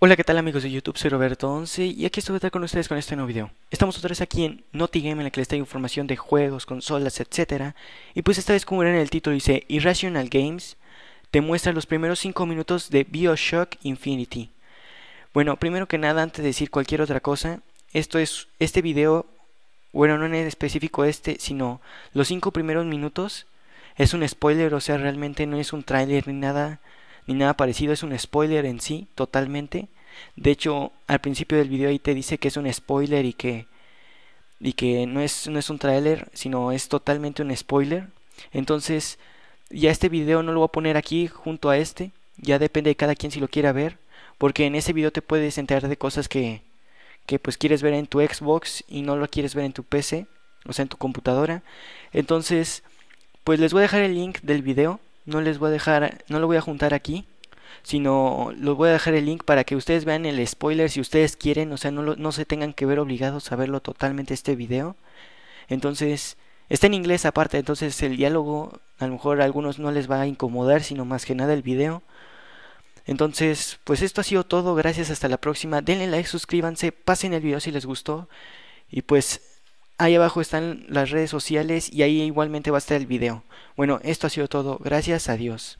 Hola, ¿qué tal amigos de YouTube? Soy Roberto11 y aquí estoy con ustedes con este nuevo video. Estamos otra vez aquí en Game en la que les traigo información de juegos, consolas, etc. Y pues esta vez como verán en el título dice Irrational Games te muestra los primeros 5 minutos de Bioshock Infinity. Bueno, primero que nada, antes de decir cualquier otra cosa, esto es este video, bueno, no en específico este, sino los 5 primeros minutos es un spoiler, o sea, realmente no es un tráiler ni nada ni nada parecido, es un spoiler en sí, totalmente. De hecho, al principio del video ahí te dice que es un spoiler y que y que no es no es un trailer, sino es totalmente un spoiler. Entonces, ya este video no lo voy a poner aquí junto a este, ya depende de cada quien si lo quiera ver, porque en ese video te puedes enterar de cosas que que pues quieres ver en tu Xbox y no lo quieres ver en tu PC, o sea, en tu computadora. Entonces, pues les voy a dejar el link del video no les voy a dejar, no lo voy a juntar aquí, sino los voy a dejar el link para que ustedes vean el spoiler si ustedes quieren, o sea, no, no se tengan que ver obligados a verlo totalmente este video. Entonces, está en inglés aparte, entonces el diálogo a lo mejor a algunos no les va a incomodar, sino más que nada el video. Entonces, pues esto ha sido todo, gracias, hasta la próxima. Denle like, suscríbanse, pasen el video si les gustó y pues Ahí abajo están las redes sociales y ahí igualmente va a estar el video. Bueno, esto ha sido todo. Gracias a Dios.